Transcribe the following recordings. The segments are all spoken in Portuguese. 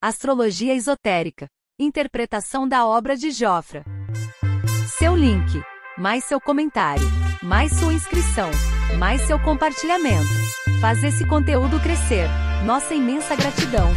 Astrologia esotérica. Interpretação da obra de Jofra. Seu link, mais seu comentário, mais sua inscrição, mais seu compartilhamento. Faz esse conteúdo crescer. Nossa imensa gratidão.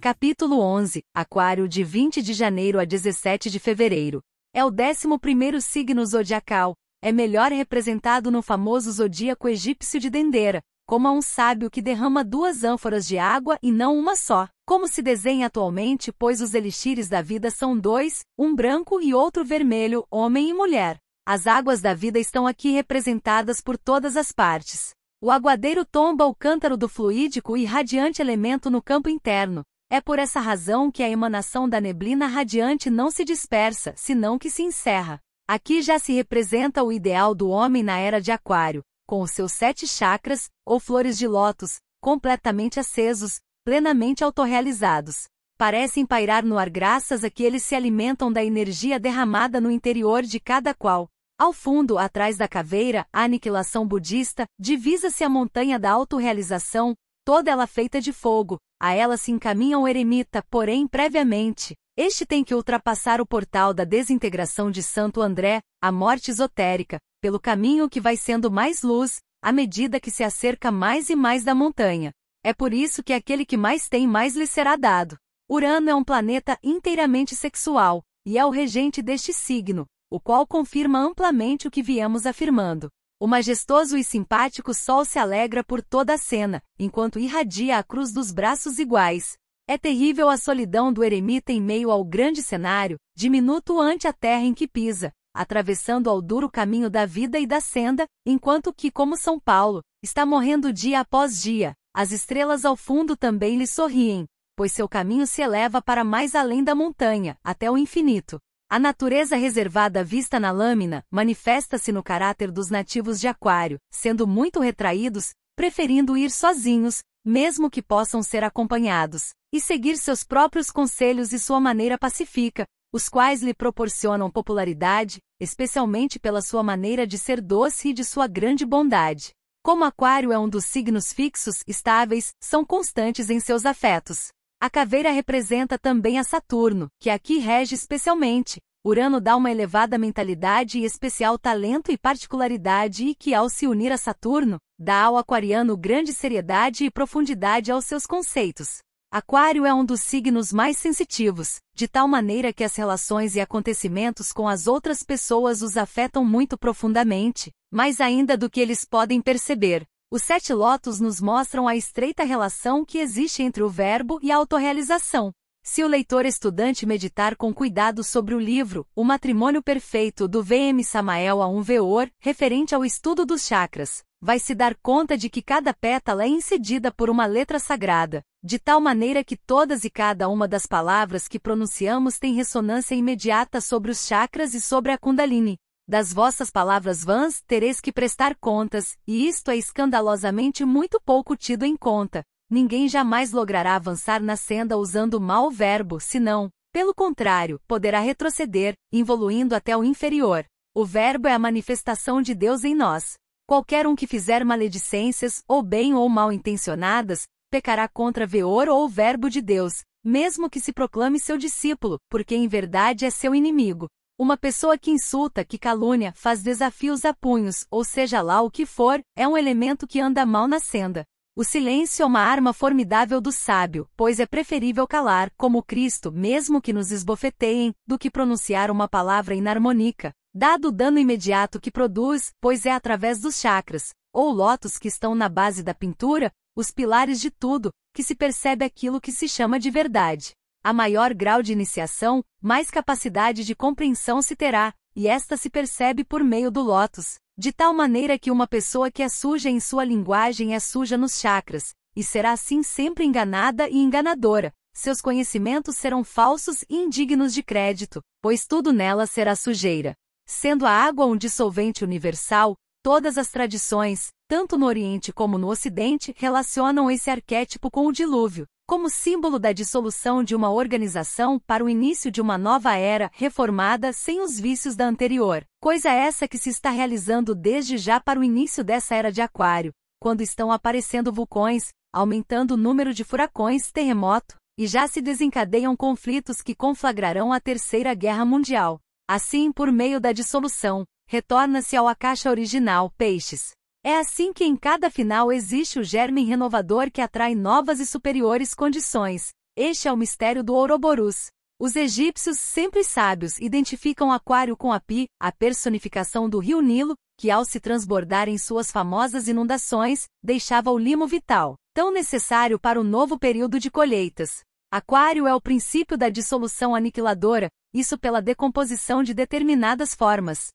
Capítulo 11, Aquário de 20 de janeiro a 17 de fevereiro. É o 11 signo zodiacal, é melhor representado no famoso zodíaco egípcio de Dendera, como a um sábio que derrama duas ânforas de água e não uma só, como se desenha atualmente, pois os elixires da vida são dois, um branco e outro vermelho, homem e mulher. As águas da vida estão aqui representadas por todas as partes. O aguadeiro tomba o cântaro do fluídico e radiante elemento no campo interno. É por essa razão que a emanação da neblina radiante não se dispersa, senão que se encerra. Aqui já se representa o ideal do homem na era de Aquário, com os seus sete chakras, ou flores de lótus, completamente acesos, plenamente autorrealizados. Parecem pairar no ar graças a que eles se alimentam da energia derramada no interior de cada qual. Ao fundo, atrás da caveira, a aniquilação budista, divisa-se a montanha da autorrealização, toda ela feita de fogo. A ela se encaminha o eremita, porém, previamente. Este tem que ultrapassar o portal da desintegração de Santo André, a morte esotérica, pelo caminho que vai sendo mais luz, à medida que se acerca mais e mais da montanha. É por isso que é aquele que mais tem mais lhe será dado. Urano é um planeta inteiramente sexual, e é o regente deste signo, o qual confirma amplamente o que viemos afirmando. O majestoso e simpático Sol se alegra por toda a cena, enquanto irradia a cruz dos braços iguais. É terrível a solidão do eremita em meio ao grande cenário, diminuto ante a terra em que pisa, atravessando ao duro caminho da vida e da senda, enquanto que, como São Paulo, está morrendo dia após dia, as estrelas ao fundo também lhe sorriem, pois seu caminho se eleva para mais além da montanha, até o infinito. A natureza reservada vista na lâmina manifesta-se no caráter dos nativos de Aquário, sendo muito retraídos, preferindo ir sozinhos, mesmo que possam ser acompanhados, e seguir seus próprios conselhos e sua maneira pacífica, os quais lhe proporcionam popularidade, especialmente pela sua maneira de ser doce e de sua grande bondade. Como Aquário é um dos signos fixos, estáveis, são constantes em seus afetos. A caveira representa também a Saturno, que aqui rege especialmente. Urano dá uma elevada mentalidade e especial talento e particularidade e que ao se unir a Saturno, dá ao aquariano grande seriedade e profundidade aos seus conceitos. Aquário é um dos signos mais sensitivos, de tal maneira que as relações e acontecimentos com as outras pessoas os afetam muito profundamente, mais ainda do que eles podem perceber. Os sete lotos nos mostram a estreita relação que existe entre o verbo e a autorrealização. Se o leitor estudante meditar com cuidado sobre o livro O Matrimônio Perfeito do VM Samael a um Veor, referente ao estudo dos chakras, vai se dar conta de que cada pétala é incidida por uma letra sagrada, de tal maneira que todas e cada uma das palavras que pronunciamos tem ressonância imediata sobre os chakras e sobre a Kundalini. Das vossas palavras vãs tereis que prestar contas, e isto é escandalosamente muito pouco tido em conta. Ninguém jamais logrará avançar na senda usando mal o verbo, senão, pelo contrário, poderá retroceder, evoluindo até o inferior. O verbo é a manifestação de Deus em nós. Qualquer um que fizer maledicências, ou bem ou mal intencionadas, pecará contra veor ou o verbo de Deus, mesmo que se proclame seu discípulo, porque em verdade é seu inimigo. Uma pessoa que insulta, que calúnia, faz desafios a punhos, ou seja lá o que for, é um elemento que anda mal na senda. O silêncio é uma arma formidável do sábio, pois é preferível calar, como Cristo, mesmo que nos esbofeteiem, do que pronunciar uma palavra inarmônica, dado o dano imediato que produz, pois é através dos chakras, ou lotos que estão na base da pintura, os pilares de tudo, que se percebe aquilo que se chama de verdade. A maior grau de iniciação, mais capacidade de compreensão se terá, e esta se percebe por meio do lotus, de tal maneira que uma pessoa que é suja em sua linguagem é suja nos chakras, e será assim sempre enganada e enganadora. Seus conhecimentos serão falsos e indignos de crédito, pois tudo nela será sujeira. Sendo a água um dissolvente universal, Todas as tradições, tanto no Oriente como no Ocidente, relacionam esse arquétipo com o dilúvio, como símbolo da dissolução de uma organização para o início de uma nova era reformada sem os vícios da anterior, coisa essa que se está realizando desde já para o início dessa era de Aquário, quando estão aparecendo vulcões, aumentando o número de furacões, terremoto, e já se desencadeiam conflitos que conflagrarão a Terceira Guerra Mundial. Assim, por meio da dissolução, Retorna-se ao a caixa original, peixes. É assim que em cada final existe o germe renovador que atrai novas e superiores condições. Este é o mistério do Ouroboros. Os egípcios, sempre sábios, identificam Aquário com Api, a personificação do rio Nilo, que ao se transbordar em suas famosas inundações, deixava o limo vital, tão necessário para o novo período de colheitas. Aquário é o princípio da dissolução aniquiladora, isso pela decomposição de determinadas formas.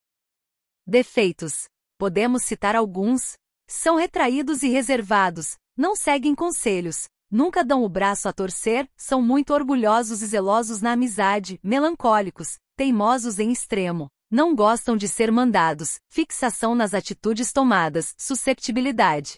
Defeitos. Podemos citar alguns. São retraídos e reservados, não seguem conselhos, nunca dão o braço a torcer, são muito orgulhosos e zelosos na amizade, melancólicos, teimosos em extremo, não gostam de ser mandados, fixação nas atitudes tomadas, susceptibilidade.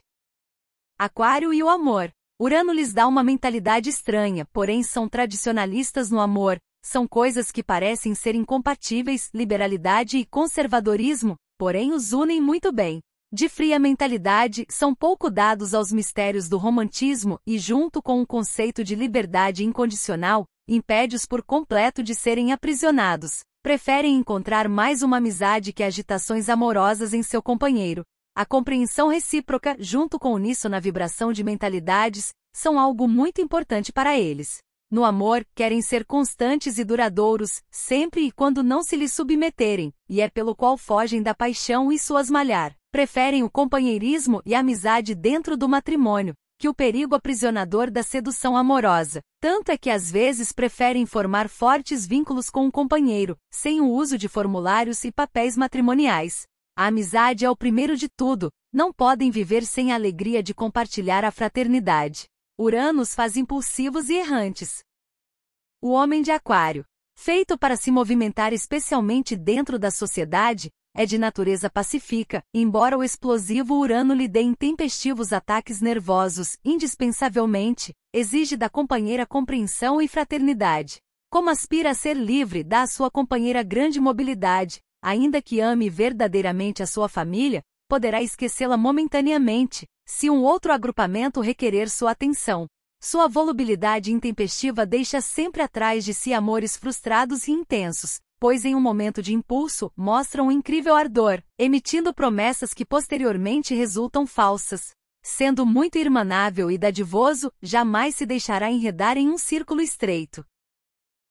Aquário e o amor. Urano lhes dá uma mentalidade estranha, porém são tradicionalistas no amor, são coisas que parecem ser incompatíveis, liberalidade e conservadorismo, porém os unem muito bem. De fria mentalidade, são pouco dados aos mistérios do romantismo e, junto com o conceito de liberdade incondicional, impede-os por completo de serem aprisionados. Preferem encontrar mais uma amizade que agitações amorosas em seu companheiro. A compreensão recíproca, junto com o nisso na vibração de mentalidades, são algo muito importante para eles no amor, querem ser constantes e duradouros, sempre e quando não se lhes submeterem, e é pelo qual fogem da paixão e suas malhar. Preferem o companheirismo e a amizade dentro do matrimônio, que o perigo aprisionador da sedução amorosa. Tanto é que às vezes preferem formar fortes vínculos com um companheiro, sem o uso de formulários e papéis matrimoniais. A amizade é o primeiro de tudo, não podem viver sem a alegria de compartilhar a fraternidade. Urano os faz impulsivos e errantes. O homem de Aquário, feito para se movimentar especialmente dentro da sociedade, é de natureza pacífica, embora o explosivo Urano lhe dê intempestivos ataques nervosos, indispensavelmente, exige da companheira compreensão e fraternidade. Como aspira a ser livre, dá à sua companheira grande mobilidade, ainda que ame verdadeiramente a sua família, poderá esquecê-la momentaneamente, se um outro agrupamento requerer sua atenção. Sua volubilidade intempestiva deixa sempre atrás de si amores frustrados e intensos, pois em um momento de impulso, mostram um incrível ardor, emitindo promessas que posteriormente resultam falsas. Sendo muito irmanável e dadivoso, jamais se deixará enredar em um círculo estreito.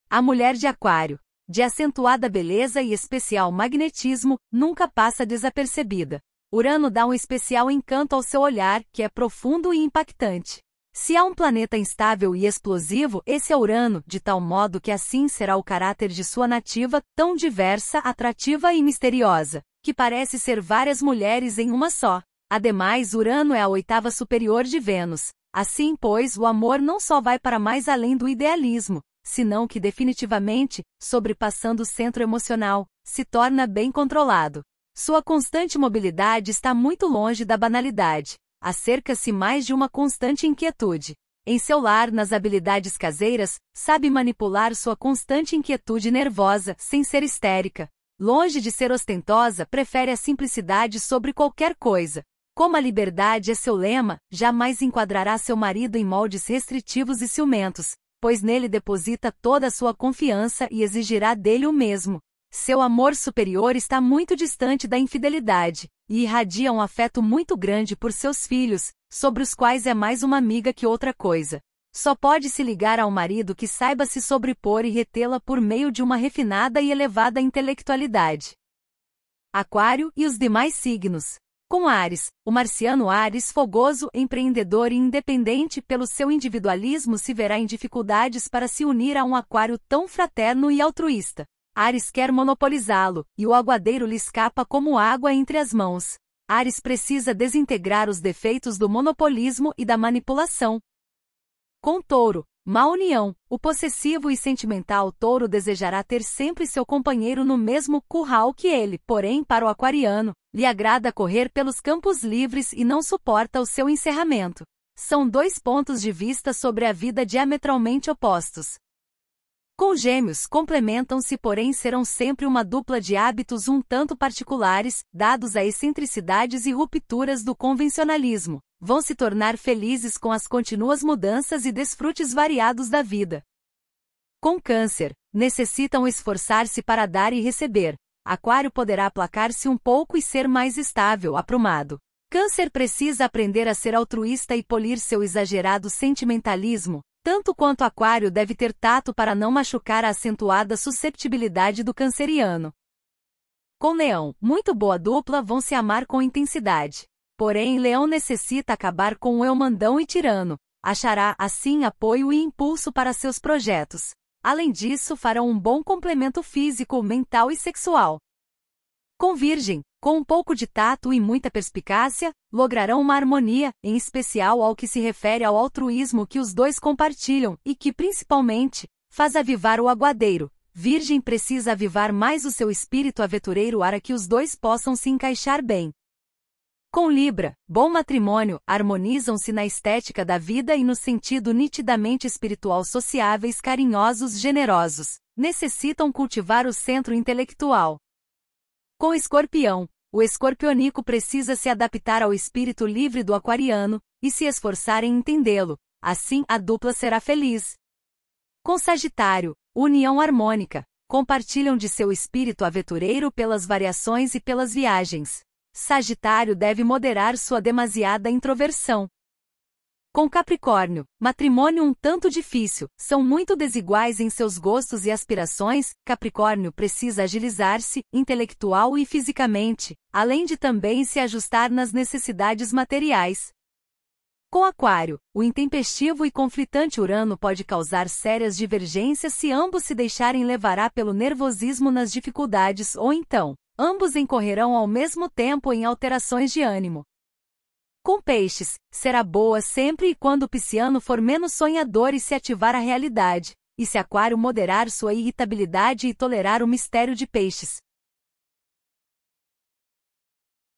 A mulher de aquário, de acentuada beleza e especial magnetismo, nunca passa desapercebida. Urano dá um especial encanto ao seu olhar, que é profundo e impactante. Se há um planeta instável e explosivo, esse é Urano, de tal modo que assim será o caráter de sua nativa, tão diversa, atrativa e misteriosa, que parece ser várias mulheres em uma só. Ademais, Urano é a oitava superior de Vênus. Assim, pois, o amor não só vai para mais além do idealismo, senão que definitivamente, sobrepassando o centro emocional, se torna bem controlado. Sua constante mobilidade está muito longe da banalidade. Acerca-se mais de uma constante inquietude. Em seu lar, nas habilidades caseiras, sabe manipular sua constante inquietude nervosa, sem ser histérica. Longe de ser ostentosa, prefere a simplicidade sobre qualquer coisa. Como a liberdade é seu lema, jamais enquadrará seu marido em moldes restritivos e ciumentos, pois nele deposita toda a sua confiança e exigirá dele o mesmo. Seu amor superior está muito distante da infidelidade, e irradia um afeto muito grande por seus filhos, sobre os quais é mais uma amiga que outra coisa. Só pode se ligar ao marido que saiba se sobrepor e retê-la por meio de uma refinada e elevada intelectualidade. Aquário e os demais signos. Com Ares, o marciano Ares fogoso, empreendedor e independente pelo seu individualismo se verá em dificuldades para se unir a um aquário tão fraterno e altruísta. Ares quer monopolizá-lo, e o aguadeiro lhe escapa como água entre as mãos. Ares precisa desintegrar os defeitos do monopolismo e da manipulação. Com touro, má união, o possessivo e sentimental touro desejará ter sempre seu companheiro no mesmo curral que ele, porém, para o aquariano, lhe agrada correr pelos campos livres e não suporta o seu encerramento. São dois pontos de vista sobre a vida diametralmente opostos. Com gêmeos complementam-se, porém serão sempre uma dupla de hábitos um tanto particulares, dados a excentricidades e rupturas do convencionalismo. Vão se tornar felizes com as continuas mudanças e desfrutes variados da vida. Com câncer, necessitam esforçar-se para dar e receber. Aquário poderá aplacar-se um pouco e ser mais estável, aprumado. Câncer precisa aprender a ser altruísta e polir seu exagerado sentimentalismo, tanto quanto Aquário deve ter tato para não machucar a acentuada susceptibilidade do canceriano. Com Leão, muito boa dupla vão se amar com intensidade. Porém, Leão necessita acabar com o Eumandão e tirano. Achará, assim, apoio e impulso para seus projetos. Além disso, farão um bom complemento físico, mental e sexual. Com Virgem, com um pouco de tato e muita perspicácia, lograrão uma harmonia, em especial ao que se refere ao altruísmo que os dois compartilham e que, principalmente, faz avivar o aguadeiro. Virgem precisa avivar mais o seu espírito aventureiro para que os dois possam se encaixar bem. Com Libra, bom matrimônio, harmonizam-se na estética da vida e no sentido nitidamente espiritual sociáveis, carinhosos, generosos. Necessitam cultivar o centro intelectual. Com escorpião, o escorpionico precisa se adaptar ao espírito livre do aquariano e se esforçar em entendê-lo, assim a dupla será feliz. Com Sagitário, união harmônica, compartilham de seu espírito aventureiro pelas variações e pelas viagens. Sagitário deve moderar sua demasiada introversão, com Capricórnio, matrimônio um tanto difícil, são muito desiguais em seus gostos e aspirações. Capricórnio precisa agilizar-se, intelectual e fisicamente, além de também se ajustar nas necessidades materiais. Com Aquário, o intempestivo e conflitante Urano pode causar sérias divergências se ambos se deixarem levar pelo nervosismo nas dificuldades ou então, ambos incorrerão ao mesmo tempo em alterações de ânimo. Com peixes, será boa sempre e quando o pisciano for menos sonhador e se ativar à realidade, e se aquário moderar sua irritabilidade e tolerar o mistério de peixes,